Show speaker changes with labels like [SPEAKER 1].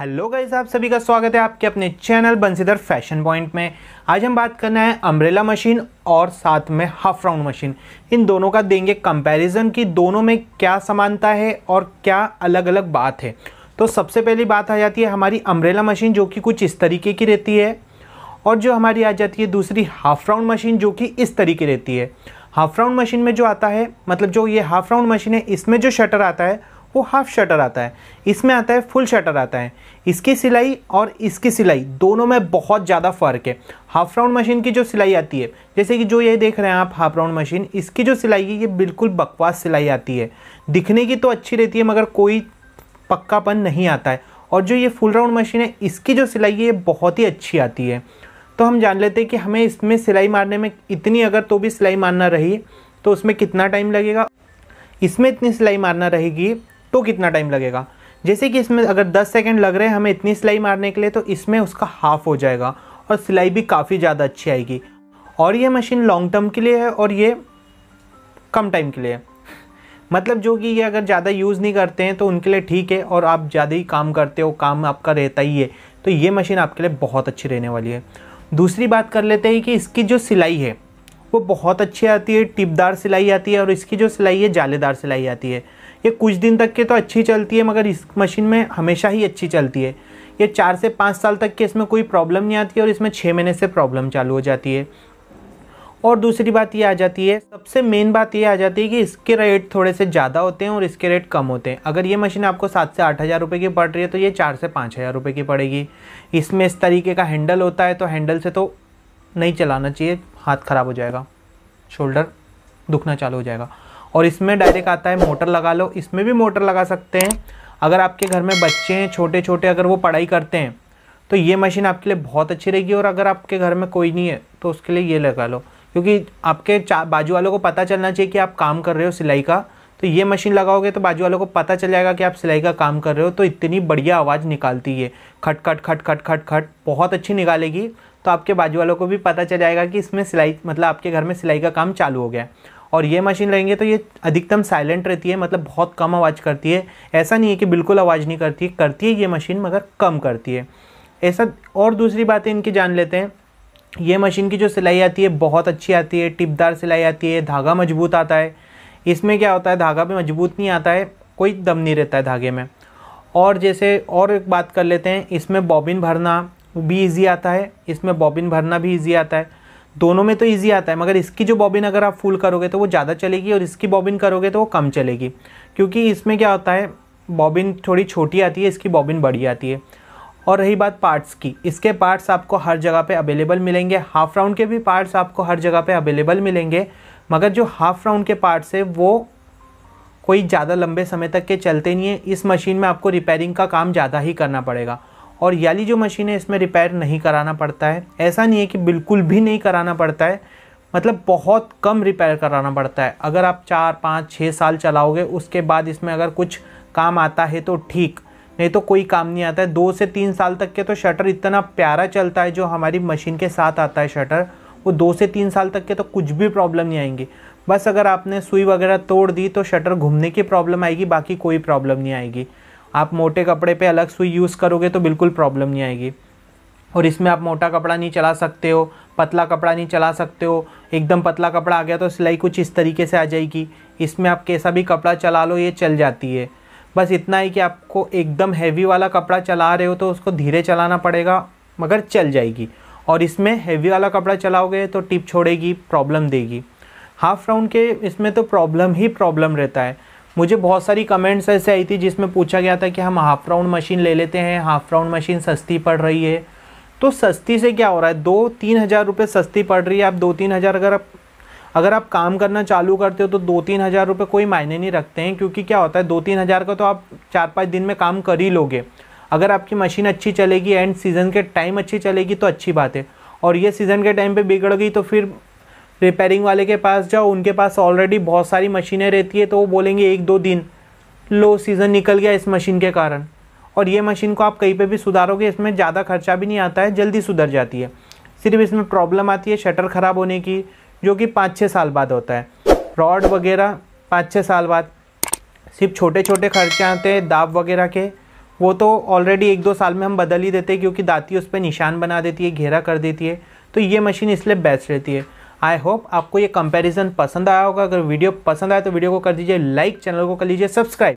[SPEAKER 1] hello guys आप सभी का स्वागत है आपके अपने चैनल बंसीधर फैशन पॉइंट में आज हम बात करना है अम्ब्रेला मशीन और साथ में हाफ राउंड मशीन इन दोनों का देंगे कंपैरिजन कि दोनों में क्या समानता है और क्या अलग अलग बात है तो सबसे पहली बात आ जाती है हमारी अम्ब्रेला मशीन जो कि कुछ इस तरीके की रहती है और जो हमारी आ जाती है दूसरी हाफ राउंड मशीन जो कि इस तरीके रहती है हाफ राउंड मशीन में जो आता है मतलब जो ये हाफ राउंड मशीन है इसमें जो शटर आता है वो हाफ शटर आता है इसमें आता है फुल शटर आता है इसकी सिलाई और इसकी सिलाई दोनों में बहुत ज़्यादा फ़र्क है हाफ राउंड मशीन की जो सिलाई आती है जैसे कि जो ये देख रहे हैं आप हाफ राउंड मशीन इसकी जो सिलाई है ये बिल्कुल बकवास सिलाई आती है दिखने की तो अच्छी रहती है मगर कोई पक्कापन नहीं आता है और जो ये फुल राउंड मशीन है इसकी जो सिलाई है ये बहुत ही अच्छी आती है तो हम जान लेते हैं कि हमें इसमें सिलाई मारने में इतनी अगर तो भी सिलाई मारना रही तो उसमें कितना टाइम लगेगा इसमें इतनी सिलाई मारना रहेगी तो कितना टाइम लगेगा जैसे कि इसमें अगर 10 सेकेंड लग रहे हैं हमें इतनी सिलाई मारने के लिए तो इसमें उसका हाफ हो जाएगा और सिलाई भी काफ़ी ज़्यादा अच्छी आएगी और ये मशीन लॉन्ग टर्म के लिए है और ये कम टाइम के लिए है मतलब जो कि ये अगर ज़्यादा यूज़ नहीं करते हैं तो उनके लिए ठीक है और आप ज़्यादा ही काम करते हो काम आपका रहता ही है तो ये मशीन आपके लिए बहुत अच्छी रहने वाली है दूसरी बात कर लेते हैं कि इसकी जो सिलाई है वो बहुत अच्छी आती है टिपदार सिलाई आती है और इसकी जो सिलाई है जालेदार सिलाई आती है ये कुछ दिन तक के तो अच्छी चलती है मगर इस मशीन में हमेशा ही अच्छी चलती है ये चार से पाँच साल तक के इसमें कोई प्रॉब्लम नहीं आती है और इसमें छः महीने से प्रॉब्लम चालू हो जाती है और दूसरी बात ये आ जाती है सबसे मेन बात ये आ जाती है कि इसके रेट थोड़े से ज़्यादा होते हैं और इसके रेट कम होते हैं अगर ये मशीन आपको सात से आठ हज़ार रुपये की पड़ रही है तो ये चार से पाँच हज़ार रुपये की पड़ेगी इसमें इस तरीके का हैंडल होता है तो हैंडल से तो नहीं चलाना चाहिए हाथ ख़राब हो जाएगा शोल्डर दुखना चालू हो जाएगा और इसमें डायरेक्ट आता है मोटर लगा लो इसमें भी मोटर लगा सकते हैं अगर आपके घर में बच्चे हैं छोटे छोटे अगर वो पढ़ाई करते हैं तो ये मशीन आपके लिए बहुत अच्छी रहेगी और अगर आपके घर में कोई नहीं है तो उसके लिए ये लगा लो क्योंकि आपके बाजू वालों को पता चलना चाहिए कि आप काम कर रहे हो सिलाई का तो ये मशीन लगाओगे तो बाजू वालों को पता चल जाएगा कि आप सिलाई का काम कर रहे हो तो इतनी बढ़िया आवाज़ निकालती है खट खट खट खट खट खट बहुत अच्छी निकालेगी तो आपके बाजू वालों को भी पता चल जाएगा कि इसमें सिलाई मतलब आपके घर में सिलाई का काम चालू हो गया है और ये मशीन रहेंगे तो ये अधिकतम साइलेंट रहती है मतलब बहुत कम आवाज़ करती है ऐसा नहीं है कि बिल्कुल आवाज़ नहीं करती है करती है ये मशीन मगर कम करती है ऐसा और दूसरी बातें इनकी जान लेते हैं ये मशीन की जो सिलाई आती है बहुत अच्छी आती है टिपदार सिलाई आती है धागा मजबूत आता है इसमें क्या होता है धागा भी मजबूत नहीं आता है कोई दम नहीं रहता है धागे में और जैसे और एक बात कर लेते हैं इसमें बॉबिन भरना भी ईजी आता है इसमें बॉबिन भरना भी ईजी आता है दोनों में तो ईजी आता है मगर इसकी जो बॉबिन अगर आप फुल करोगे तो वो ज़्यादा चलेगी और इसकी बॉबिन करोगे तो वो कम चलेगी क्योंकि इसमें क्या होता है बॉबिन थोड़ी छोटी आती है इसकी बॉबिन बड़ी आती है और रही बात पार्ट्स की इसके पार्ट्स आपको हर जगह पे अवेलेबल मिलेंगे हाफ राउंड के भी पार्ट्स आपको हर जगह पे अवेलेबल मिलेंगे मगर जो हाफ राउंड के पार्ट्स है वो कोई ज़्यादा लंबे समय तक के चलते नहीं है इस मशीन में आपको रिपेयरिंग का काम ज़्यादा ही करना पड़ेगा और याली जो मशीन है इसमें रिपेयर नहीं कराना पड़ता है ऐसा नहीं है कि बिल्कुल भी नहीं कराना पड़ता है मतलब बहुत कम रिपेयर कराना पड़ता है अगर आप चार पाँच छः साल चलाओगे उसके बाद इसमें अगर कुछ काम आता है तो ठीक नहीं तो कोई काम नहीं आता है दो से तीन साल तक के तो शटर इतना प्यारा चलता है जो हमारी मशीन के साथ आता है शटर वो दो से तीन साल तक के तो कुछ भी प्रॉब्लम नहीं आएंगी बस अगर आपने सुई वगैरह तोड़ दी तो शटर घूमने की प्रॉब्लम आएगी बाकी कोई प्रॉब्लम नहीं आएगी आप मोटे कपड़े पे अलग सुई यूज़ करोगे तो बिल्कुल प्रॉब्लम नहीं आएगी और इसमें आप मोटा कपड़ा नहीं चला सकते हो पतला कपड़ा नहीं चला सकते हो एकदम पतला कपड़ा आ गया तो सिलाई कुछ इस तरीके से आ जाएगी इसमें आप कैसा भी कपड़ा चला लो ये चल जाती है बस इतना ही कि आपको एकदम हैवी वाला कपड़ा चला रहे हो तो उसको धीरे चलाना पड़ेगा मगर चल जाएगी और इसमें हैवी वाला कपड़ा चलाओगे तो टिप छोड़ेगी प्रॉब्लम देगी हाफ राउंड के इसमें तो प्रॉब्लम ही प्रॉब्लम रहता है मुझे बहुत सारी कमेंट्स ऐसे आई थी जिसमें पूछा गया था कि हम हाफ राउंड मशीन ले लेते हैं हाफ राउंड मशीन सस्ती पड़ रही है तो सस्ती से क्या हो रहा है दो तीन हज़ार रुपये सस्ती पड़ रही है आप दो तीन हज़ार अगर आप अगर आप काम करना चालू करते हो तो दो तीन हज़ार रुपये कोई मायने नहीं रखते हैं क्योंकि क्या होता है दो तीन हज़ार का तो आप चार पाँच दिन में काम कर ही लोगे अगर आपकी मशीन अच्छी चलेगी एंड सीज़न के टाइम अच्छी चलेगी तो अच्छी बात है और ये सीज़न के टाइम पर बिगड़ गई तो फिर रिपेयरिंग वाले के पास जाओ उनके पास ऑलरेडी बहुत सारी मशीनें रहती है तो वो बोलेंगे एक दो दिन लो सीज़न निकल गया इस मशीन के कारण और ये मशीन को आप कहीं पे भी सुधारोगे इसमें ज़्यादा खर्चा भी नहीं आता है जल्दी सुधर जाती है सिर्फ इसमें प्रॉब्लम आती है शटर ख़राब होने की जो कि पाँच छः साल बाद होता है रॉड वगैरह पाँच छः साल बाद सिर्फ छोटे छोटे खर्चे आते हैं दाब वगैरह के वो तो ऑलरेडी एक दो साल में हम बदल ही देते हैं क्योंकि दाती उस पर निशान बना देती है घेरा कर देती है तो ये मशीन इसलिए बेस्ट रहती है आई होप आपको ये कंपैरिजन पसंद आया होगा अगर वीडियो पसंद आया तो वीडियो को कर दीजिए लाइक चैनल को कर लीजिए सब्सक्राइब